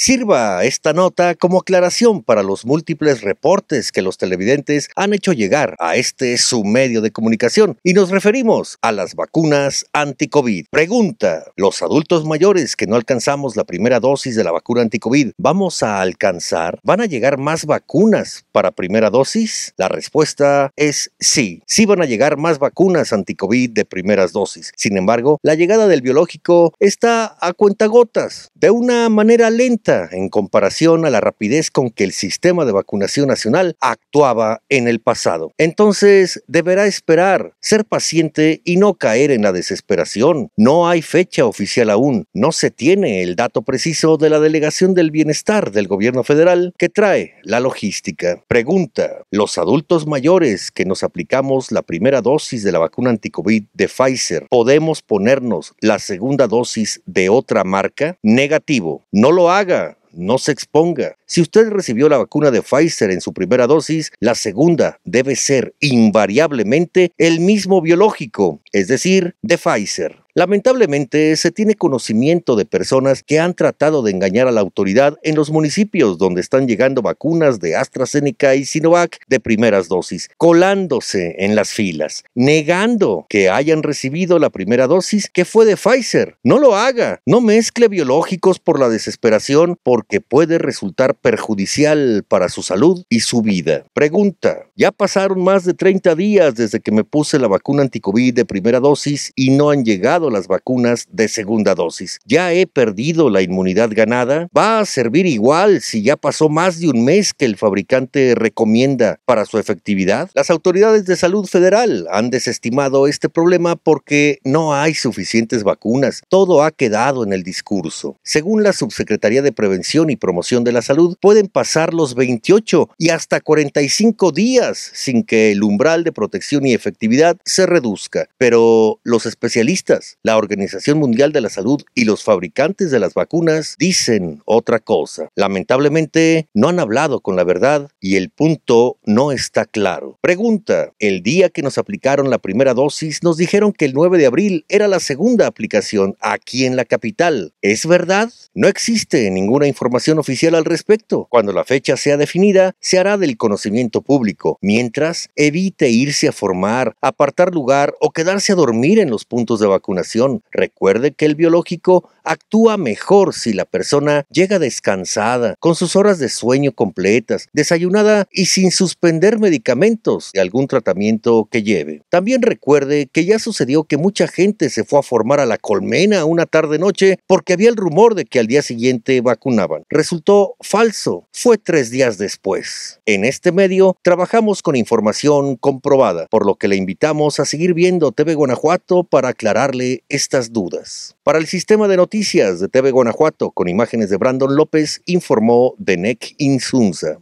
Sirva esta nota como aclaración para los múltiples reportes que los televidentes han hecho llegar a este su medio de comunicación y nos referimos a las vacunas anti-COVID. Pregunta, ¿los adultos mayores que no alcanzamos la primera dosis de la vacuna anti-COVID vamos a alcanzar? ¿Van a llegar más vacunas para primera dosis? La respuesta es sí, sí van a llegar más vacunas anti-COVID de primeras dosis. Sin embargo, la llegada del biológico está a cuentagotas, de una manera lenta en comparación a la rapidez con que el sistema de vacunación nacional actuaba en el pasado. Entonces, deberá esperar, ser paciente y no caer en la desesperación. No hay fecha oficial aún, no se tiene el dato preciso de la delegación del bienestar del gobierno federal que trae la logística. Pregunta, ¿los adultos mayores que nos aplicamos la primera dosis de la vacuna anticovid de Pfizer podemos ponernos la segunda dosis de otra marca? Negativo, no lo haga no se exponga. Si usted recibió la vacuna de Pfizer en su primera dosis, la segunda debe ser invariablemente el mismo biológico, es decir, de Pfizer. Lamentablemente, se tiene conocimiento de personas que han tratado de engañar a la autoridad en los municipios donde están llegando vacunas de AstraZeneca y Sinovac de primeras dosis, colándose en las filas, negando que hayan recibido la primera dosis que fue de Pfizer. No lo haga, no mezcle biológicos por la desesperación porque puede resultar perjudicial para su salud y su vida. Pregunta, ya pasaron más de 30 días desde que me puse la vacuna anticovid de primera dosis y no han llegado las vacunas de segunda dosis. Ya he perdido la inmunidad ganada. Va a servir igual si ya pasó más de un mes que el fabricante recomienda para su efectividad. Las autoridades de salud federal han desestimado este problema porque no hay suficientes vacunas. Todo ha quedado en el discurso. Según la Subsecretaría de Prevención y Promoción de la Salud, pueden pasar los 28 y hasta 45 días sin que el umbral de protección y efectividad se reduzca. Pero los especialistas la Organización Mundial de la Salud y los fabricantes de las vacunas dicen otra cosa. Lamentablemente no han hablado con la verdad y el punto no está claro. Pregunta, el día que nos aplicaron la primera dosis nos dijeron que el 9 de abril era la segunda aplicación aquí en la capital. ¿Es verdad? No existe ninguna información oficial al respecto. Cuando la fecha sea definida, se hará del conocimiento público. Mientras, evite irse a formar, apartar lugar o quedarse a dormir en los puntos de vacunación Recuerde que el biológico actúa mejor si la persona llega descansada, con sus horas de sueño completas, desayunada y sin suspender medicamentos de algún tratamiento que lleve. También recuerde que ya sucedió que mucha gente se fue a formar a la colmena una tarde-noche porque había el rumor de que al día siguiente vacunaban. Resultó falso, fue tres días después. En este medio trabajamos con información comprobada, por lo que le invitamos a seguir viendo TV Guanajuato para aclararle estas dudas. Para el sistema de Noticias de TV Guanajuato, con imágenes de Brandon López, informó Denek Insunza.